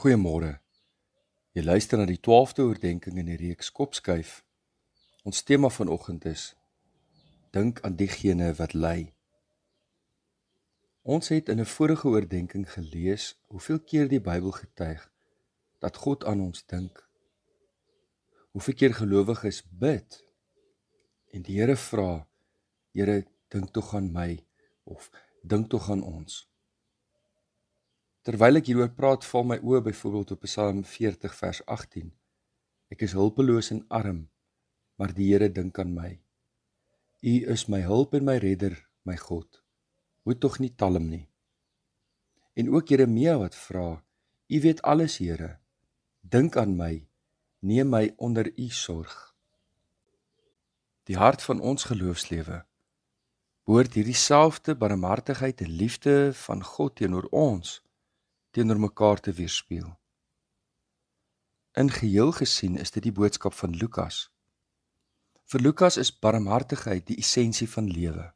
Goeiemôre. Jy luister na die 12de oordeenking in die reeks Kopskuif. Ons tema vanoggend is: Dink aan diegene wat ly. Ons het in 'n vorige oordeenking gelees hoeveel keer die Bybel getuig dat God aan ons dink. Hoeveel keer gelowiges bid en die Here vra: Here, dink tog aan my of dink tog aan ons. Terwyl ek hieroor praat, val my oë byvoorbeeld op Psalm 40 vers 18. Ek is hulpeloos en arm, maar die Here dink aan my. U is my hulp en my redder, my God. Moet tog nie talm nie. En ook Jeremia wat vra, U weet alles, Here. Dink aan my. Neem my onder U sorg. Die hart van ons geloofslewe behoort hierdie selfde barmhartigheid en liefde van God teenoor ons teenoor mekaar te weerspieël. In geheel gesien is dit die boodskap van Lukas. Vir Lukas is barmhartigheid die essensie van lewe.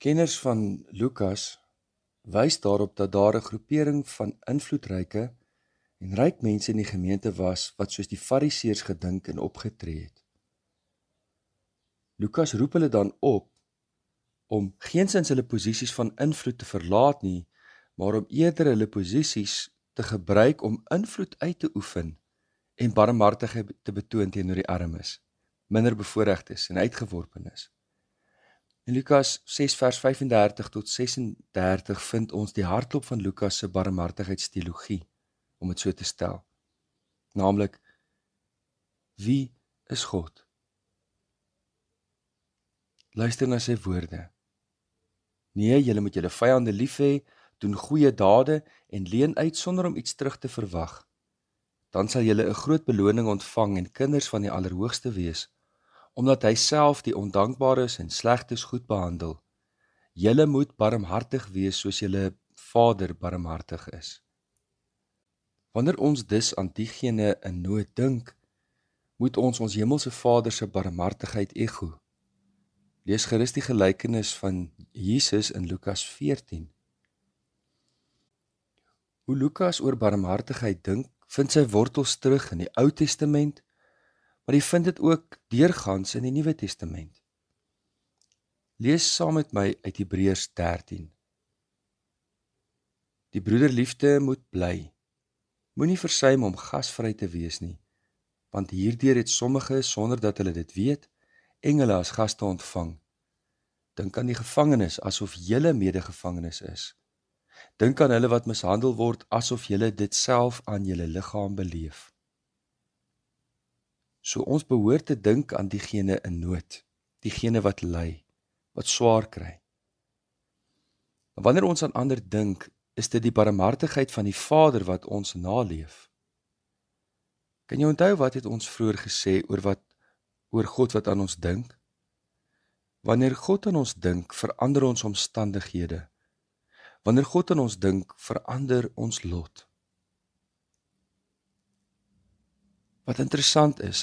Kenners van Lukas wys daarop dat daar 'n groepering van invloedryke en ryk mense in die gemeente was wat soos die fariseërs gedink en opgetree het. Lukas roep hulle dan op om geensins hulle posisies van invloed te verlaat nie, maar om eerder hulle posisies te gebruik om invloed uit te oefen en barmhartigheid te betoon teenoor die armes, minderbevoorregtes en uitgeworpenes. In Lukas 6 vers 35 tot 36 vind ons die hartklop van Lukas se barmhartigheidsteologie om dit so te stel. Naamlik wie is God? Luister na sy woorde. Nee, julle moet julle vyande lief hê doen goeie dade en leen uit sonder om iets terug te verwag. Dan sal jy 'n groot beloning ontvang en kinders van die Allerhoogste wees, omdat hy self die ondankbares en slegtes goed behandel. Julle moet barmhartig wees soos julle Vader barmhartig is. Wanneer ons dus aan diegene in nood dink, moet ons ons hemelse Vader se barmhartigheid ego. Lees gerus die gelykenis van Jesus in Lukas 14. Hoe Lukas oor barmhartigheid dink, vind sy wortels terug in die Ou Testament, maar jy vind dit ook deurgangs in die Nuwe Testament. Lees saam met my uit Hebreërs 13. Die broederliefde moet bly. Moenie versuim om gasvry te wees nie, want hierdeur het sommige sonder dat hulle dit weet, engele as gaste ontvang. Dink aan die gevangenes asof julle medegevangenes is. Dink aan hulle wat mishandel word asof jy dit self aan jou liggaam beleef. So ons behoort te dink aan diegene in nood, diegene wat ly, wat swaar kry. Maar wanneer ons aan ander dink, is dit die barmhartigheid van die Vader wat ons naleef. Kan jy onthou wat het ons vroeër gesê oor wat oor God wat aan ons dink? Wanneer God aan ons dink, verander ons omstandighede. Wanneer God aan ons dink, verander ons lot. Wat interessant is,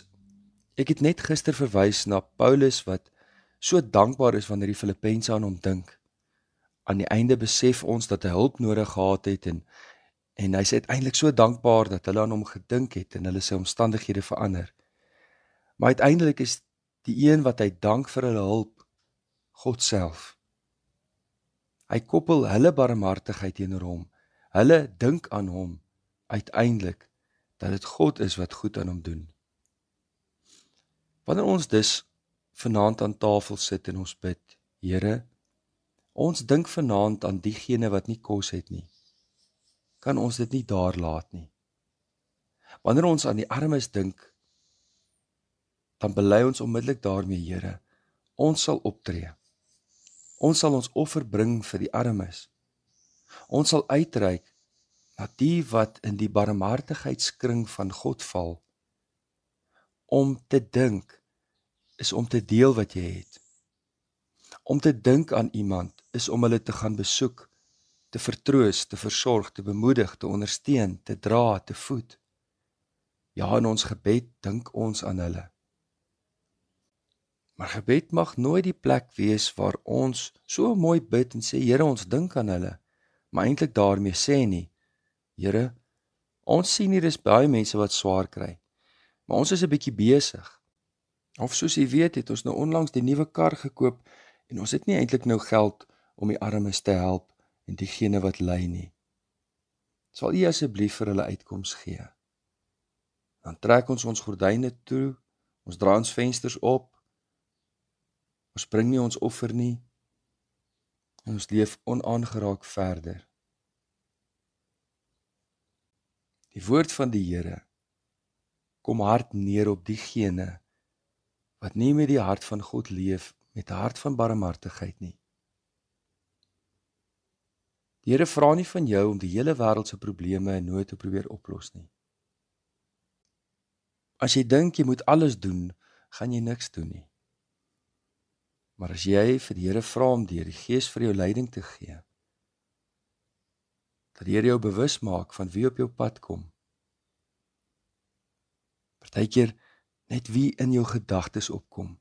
ek het net gister verwys na Paulus wat so dankbaar is wanneer die Filippense aan hom dink. Aan die einde besef ons dat hy hulp nodig gehad het en en hy's uiteindelik so dankbaar dat hulle aan hom gedink het en hulle sy omstandighede verander. Maar uiteindelik is die een wat hy dank vir hulle hulp God self. Hy koppel hulle barmhartigheid teenoor hom. Hulle dink aan hom uiteindelik dat dit God is wat goed aan hom doen. Wanneer ons dus vanaand aan tafel sit en ons bid, Here, ons dink vanaand aan diegene wat nie kos het nie. Kan ons dit nie daar laat nie. Wanneer ons aan die armes dink, dan bely ons onmiddellik daarmee, Here, ons sal optree. Ons sal ons offer bring vir die armes. Ons sal uitreik na die wat in die barmhartigheidskring van God val. Om te dink is om te deel wat jy het. Om te dink aan iemand is om hulle te gaan besoek, te vertroos, te versorg, te bemoedig, te ondersteun, te dra, te voed. Ja, in ons gebed dink ons aan hulle. Maar gebed mag nooit die plek wees waar ons so mooi bid en sê Here ons dink aan hulle, maar eintlik daarmee sê nie Here ons sien hier is baie mense wat swaar kry. Maar ons is 'n bietjie besig. Of soos jy weet, het ons nou onlangs die nuwe kar gekoop en ons het nie eintlik nou geld om die armes te help en diegene wat ly nie. Sal U asseblief vir hulle uitkoms gee? Dan trek ons ons gordyne toe, ons dra ons vensters op Ons bring nie ons offer nie. En ons leef onaangeraak verder. Die woord van die Here kom hard neer op diegene wat nie met die hart van God leef met 'n hart van barmhartigheid nie. Die Here vra nie van jou om die hele wêreld se probleme en nood te probeer oplos nie. As jy dink jy moet alles doen, gaan jy niks doen nie. Maar as jy vir die Here vra om deur die Gees vir jou leiding te gee, dat die Here jou bewus maak van wie op jou pad kom. Partykeer net wie in jou gedagtes opkom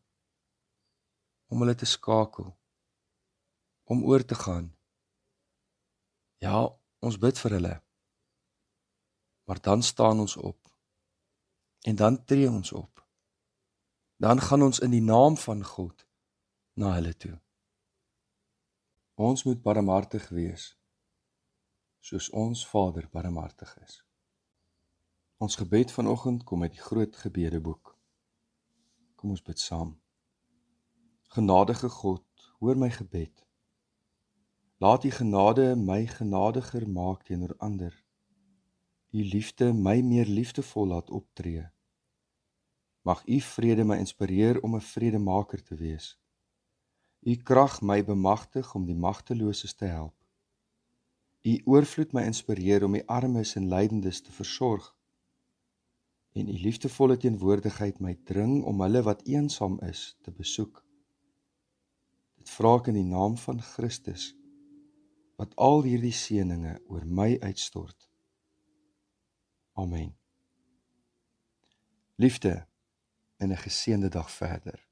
om hulle te skakel om oor te gaan. Ja, ons bid vir hulle. Maar dan staan ons op en dan tree ons op. Dan gaan ons in die naam van God na hulle toe. Ons moet barmhartig wees soos ons Vader barmhartig is. Ons gebed vanoggend kom uit die groot gebedeboek. Kom ons bid saam. Genadige God, hoor my gebed. Laat U genade my genadiger maak teenoor ander. U liefde my meer liefdevol laat optree. Mag U vrede my inspireer om 'n vredemaker te wees. U krag my bemagtig om die magteloses te help. U oorvloed my inspireer om die armes en lydendes te versorg. En u liefdevolle teenwoordigheid my dring om hulle wat eensaam is te besoek. Dit vra ek in die naam van Christus wat al hierdie seënings oor my uitstort. Amen. Liefde en 'n geseënde dag verder.